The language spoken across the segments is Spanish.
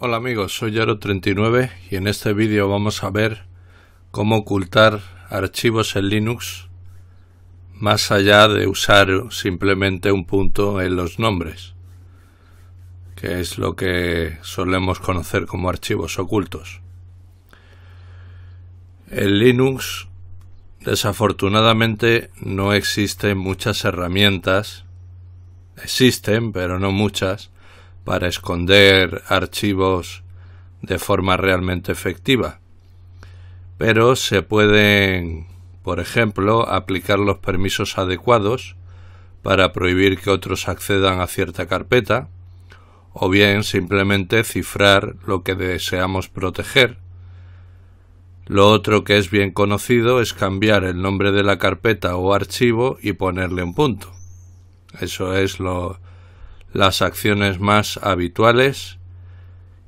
Hola amigos, soy Yaro39 y en este vídeo vamos a ver cómo ocultar archivos en Linux más allá de usar simplemente un punto en los nombres, que es lo que solemos conocer como archivos ocultos. En Linux desafortunadamente no existen muchas herramientas, existen pero no muchas, para esconder archivos de forma realmente efectiva. Pero se pueden, por ejemplo, aplicar los permisos adecuados para prohibir que otros accedan a cierta carpeta, o bien simplemente cifrar lo que deseamos proteger. Lo otro que es bien conocido es cambiar el nombre de la carpeta o archivo y ponerle un punto. Eso es lo, las acciones más habituales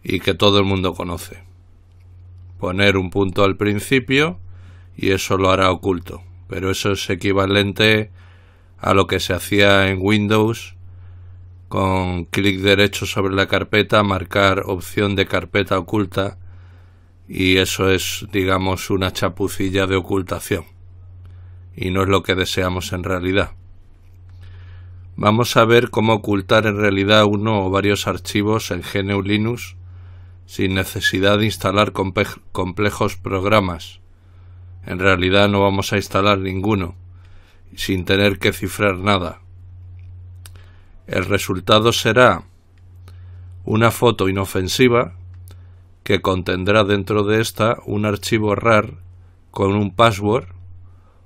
y que todo el mundo conoce. Poner un punto al principio y eso lo hará oculto, pero eso es equivalente a lo que se hacía en Windows con clic derecho sobre la carpeta, marcar opción de carpeta oculta y eso es, digamos, una chapucilla de ocultación y no es lo que deseamos en realidad. Vamos a ver cómo ocultar en realidad uno o varios archivos en GNU Linux sin necesidad de instalar complejos programas. En realidad no vamos a instalar ninguno, sin tener que cifrar nada. El resultado será una foto inofensiva que contendrá dentro de esta un archivo RAR con un password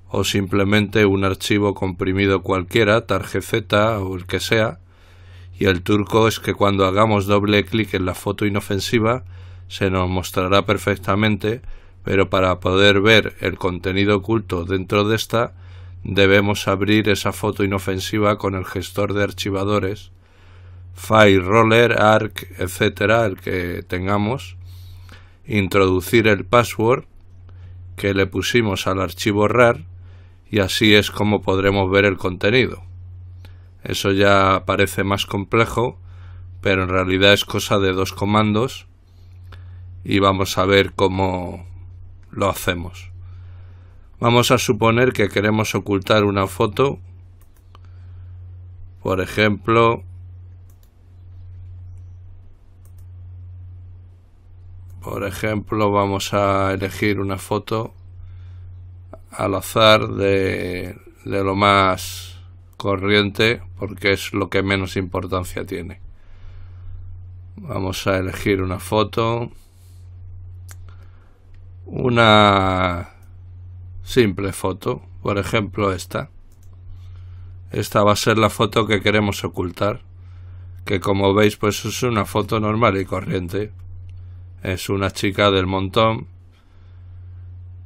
o simplemente un archivo comprimido cualquiera, tarjeta o el que sea, y el turco es que cuando hagamos doble clic en la foto inofensiva se nos mostrará perfectamente, pero para poder ver el contenido oculto dentro de esta debemos abrir esa foto inofensiva con el gestor de archivadores, File Roller, Arc, etcétera, el que tengamos, introducir el password que le pusimos al archivo RAR y así es como podremos ver el contenido. Eso ya parece más complejo, pero en realidad es cosa de dos comandos y vamos a ver cómo lo hacemos. Vamos a suponer que queremos ocultar una foto, por ejemplo, por ejemplo vamos a elegir una foto al azar de, lo más corriente porque es lo que menos importancia tiene. Vamos a elegir una foto. Una simple foto, por ejemplo esta. Esta va a ser la foto que queremos ocultar, que como veis pues es una foto normal y corriente. Es una chica del montón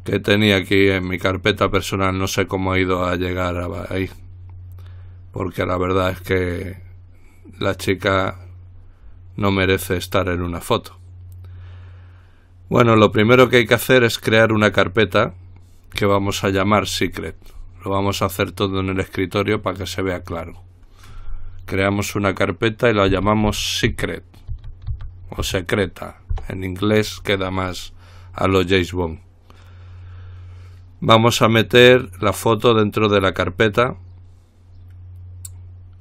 que tenía aquí en mi carpeta personal. No sé cómo ha ido a llegar ahí. Porque la verdad es que la chica no merece estar en una foto. Bueno, lo primero que hay que hacer es crear una carpeta que vamos a llamar Secret. Lo vamos a hacer todo en el escritorio para que se vea claro. Creamos una carpeta y la llamamos Secret o secreta. En inglés queda más a los James Bond. Vamos a meter la foto dentro de la carpeta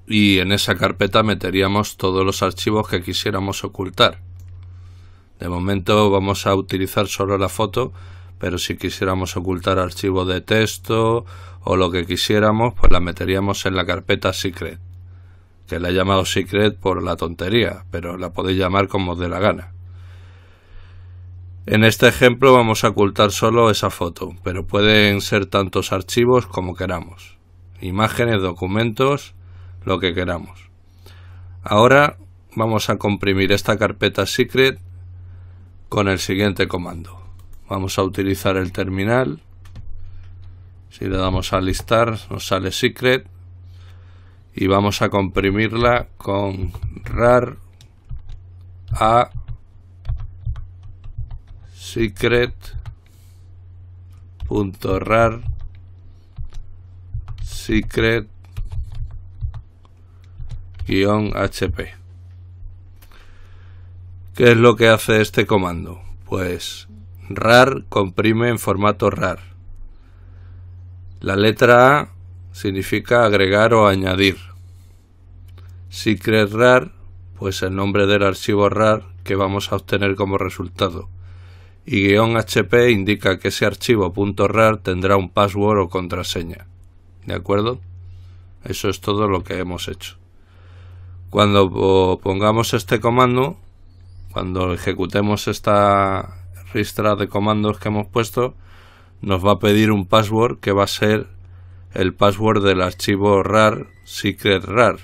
y en esa carpeta meteríamos todos los archivos que quisiéramos ocultar. De momento vamos a utilizar solo la foto, pero si quisiéramos ocultar archivo de texto o lo que quisiéramos, pues la meteríamos en la carpeta Secret, que la he llamado Secret por la tontería, pero la podéis llamar como os dé la gana. En este ejemplo vamos a ocultar solo esa foto, pero pueden ser tantos archivos como queramos. Imágenes, documentos, lo que queramos. Ahora vamos a comprimir esta carpeta secret con el siguiente comando. Vamos a utilizar el terminal. Si le damos a listar nos sale secret y vamos a comprimirla con rar a secret.rar secret hp ¿Qué es lo que hace este comando? Pues rar comprime en formato rar. La letra A significa agregar o añadir. Secret rar, pues el nombre del archivo rar que vamos a obtener como resultado y "-hp indica que ese archivo .rar tendrá un password o contraseña. ¿De acuerdo? Eso es todo lo que hemos hecho. Cuando pongamos este comando, cuando ejecutemos esta ristra de comandos que hemos puesto, nos va a pedir un password que va a ser el password del archivo rar secret rar.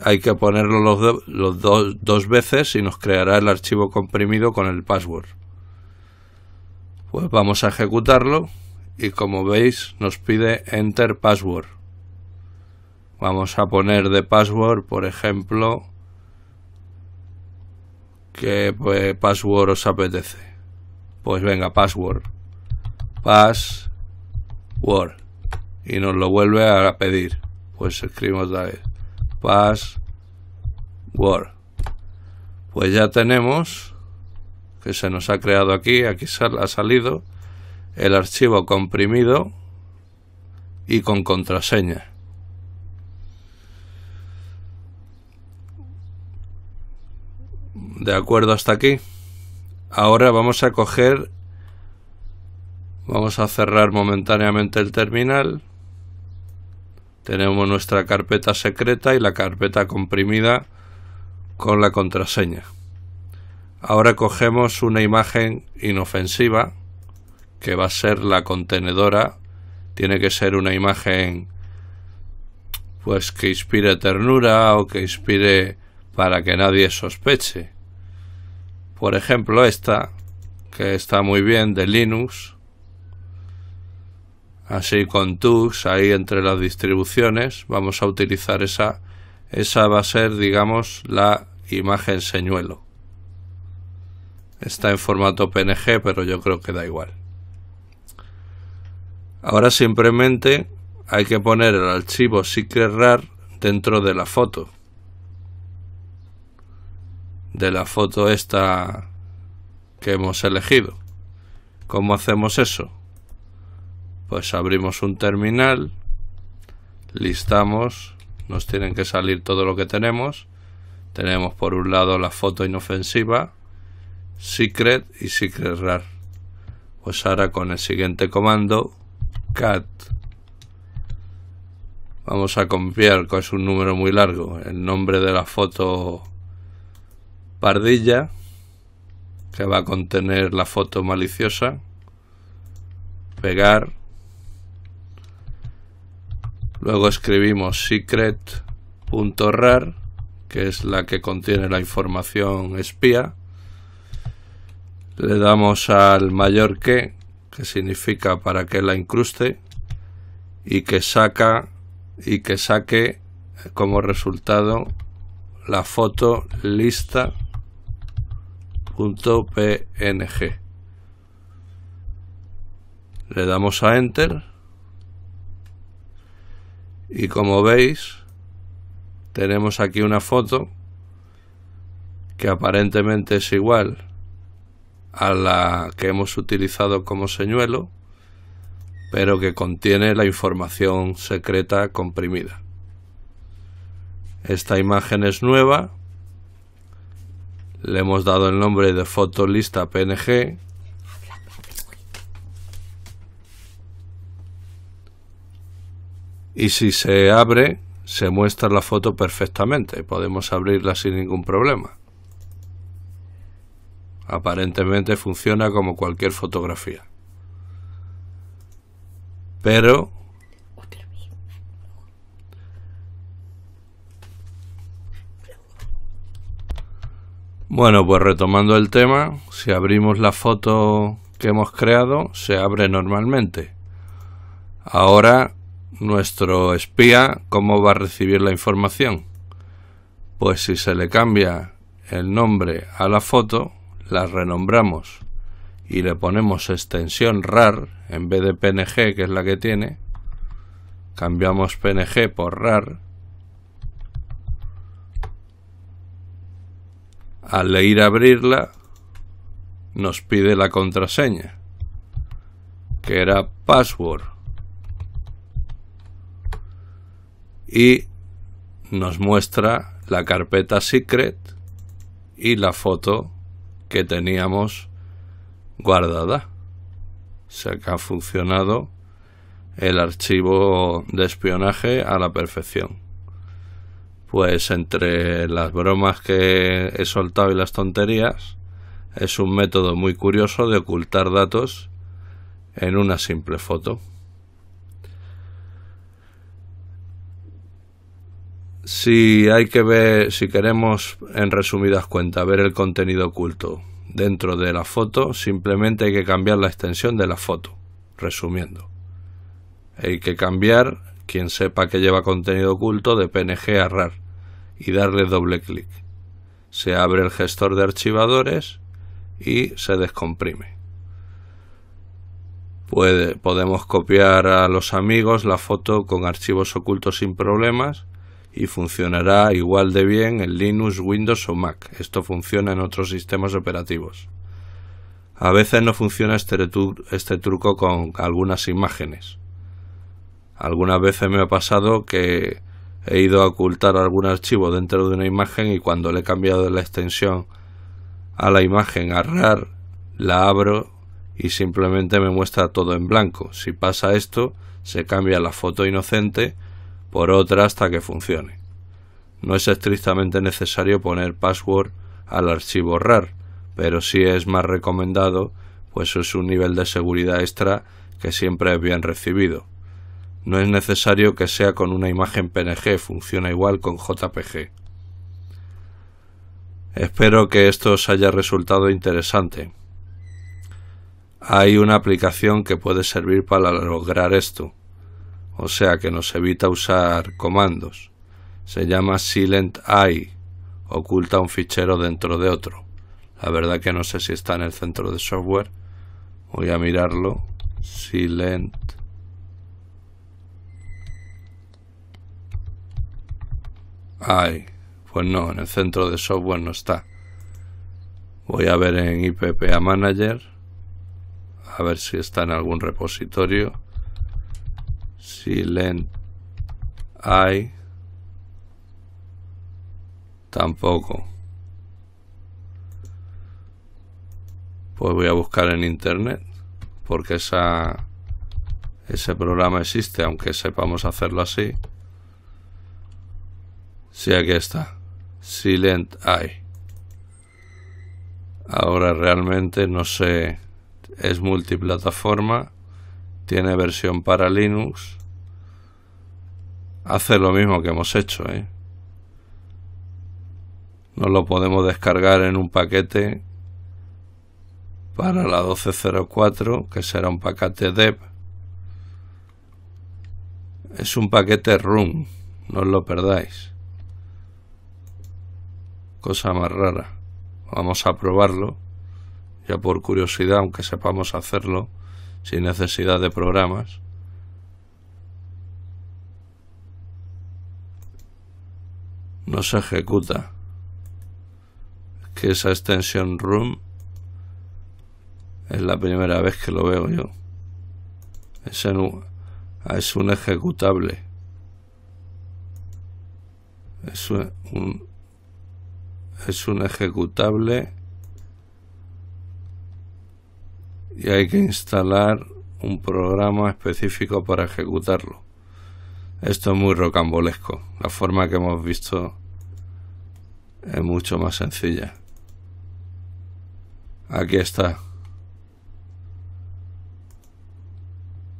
Hay que ponerlo los, dos veces y nos creará el archivo comprimido con el password. Pues vamos a ejecutarlo y como veis nos pide Enter Password. Vamos a poner de password, por ejemplo, que pues, password os apetece. Pues venga, password. Password. Y nos lo vuelve a pedir. Pues escribimos otra vez. Password. Pues ya tenemos que se nos ha creado aquí, aquí ha salido el archivo comprimido y con contraseña. De acuerdo hasta aquí. Ahora vamos a coger, vamos a cerrar momentáneamente el terminal. Tenemos nuestra carpeta secreta y la carpeta comprimida con la contraseña. Ahora cogemos una imagen inofensiva, que va a ser la contenedora. Tiene que ser una imagen pues que inspire ternura o que inspire para que nadie sospeche. Por ejemplo, esta, que está muy bien, de Linux. Así con Tux, ahí entre las distribuciones, vamos a utilizar esa. Esa va a ser, digamos, la imagen señuelo. Está en formato PNG, pero yo creo que da igual. Ahora simplemente hay que poner el archivo SecretRAR dentro de la foto. De la foto esta que hemos elegido. ¿Cómo hacemos eso? Pues abrimos un terminal, listamos, nos tienen que salir todo lo que tenemos. Tenemos por un lado la foto inofensiva, secret y secret rar. Pues ahora con el siguiente comando, cat. Vamos a copiar, que es un número muy largo, el nombre de la foto pardilla, que va a contener la foto maliciosa. Pegar. Luego escribimos secret.rar, que es la que contiene la información espía le damos al mayor que, que significa para que la incruste, y que saca y que saque como resultado la foto lista.png. Le damos a Enter y como veis tenemos aquí una foto que aparentemente es igual a la que hemos utilizado como señuelo, pero que contiene la información secreta comprimida. Esta imagen es nueva, le hemos dado el nombre de foto lista PNG y si se abre se muestra la foto perfectamente, podemos abrirla sin ningún problema. Aparentemente funciona como cualquier fotografía. Pero... Bueno, pues retomando el tema, si abrimos la foto que hemos creado, se abre normalmente. Ahora, nuestro espía, ¿cómo va a recibir la información? Pues si se le cambia el nombre a la foto, la renombramos y le ponemos extensión RAR en vez de PNG, que es la que tiene. Cambiamos PNG por RAR. Al ir a abrirla, nos pide la contraseña, que era password. Y nos muestra la carpeta secret y la foto que teníamos guardada. O sea que ha funcionado el archivo de espionaje a la perfección. Pues entre las bromas que he soltado y las tonterías, es un método muy curioso de ocultar datos en una simple foto. si hay que ver, si queremos, en resumidas cuentas, ver el contenido oculto dentro de la foto, simplemente hay que cambiar la extensión de la foto, resumiendo. Hay que cambiar, quien sepa que lleva contenido oculto, de PNG a RAR y darle doble clic. Se abre el gestor de archivadores y se descomprime. Puede, podemos copiar a los amigos la foto con archivos ocultos sin problemas y funcionará igual de bien en Linux, Windows o Mac. Esto funciona en otros sistemas operativos. A veces no funciona este, este, truco con algunas imágenes. Algunas veces me ha pasado que he ido a ocultar algún archivo dentro de una imagen y cuando le he cambiado la extensión a la imagen a RAR, la abro y simplemente me muestra todo en blanco. Si pasa esto, se cambia la foto inocente por otra hasta que funcione. No es estrictamente necesario poner password al archivo RAR, pero sí es más recomendado, pues es un nivel de seguridad extra que siempre es bien recibido. No es necesario que sea con una imagen PNG, funciona igual con JPG. Espero que esto os haya resultado interesante. Hay una aplicación que puede servir para lograr esto o sea que nos evita usar comandos. Se llama Silent I. oculta un fichero dentro de otro. La verdad que no sé si está en el centro de software. Voy a mirarlo. Silent I. Pues no, en el centro de software no está. Voy a ver en IPPA Manager. A ver si está en algún repositorio. Silent I, tampoco pues voy a buscar en internet porque ese programa existe aunque sepamos hacerlo así si sí, aquí está silent I. ahora realmente no sé es multiplataforma tiene versión para Linux, hace lo mismo que hemos hecho. ¿eh? lo podemos descargar en un paquete para la 1204, que será un paquete dev. Es un paquete run. no os lo perdáis. Cosa más rara. Vamos a probarlo, ya por curiosidad, aunque sepamos hacerlo sin necesidad de programas. No se ejecuta. Que esa extensión room es la primera vez que lo veo yo. Es, es un ejecutable. Es un, es un ejecutable y hay que instalar un programa específico para ejecutarlo. Esto es muy rocambolesco. La forma que hemos visto es mucho más sencilla. Aquí está.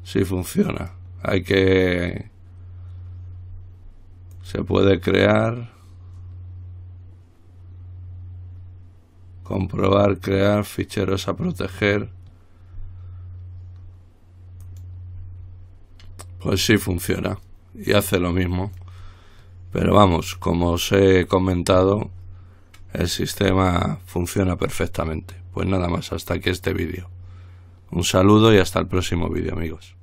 Si sí funciona. Hay que... Se puede crear... Comprobar, crear ficheros a proteger Pues sí funciona y hace lo mismo. Pero vamos, como os he comentado, el sistema funciona perfectamente. Pues nada más, hasta aquí este vídeo. Un saludo y hasta el próximo vídeo amigos.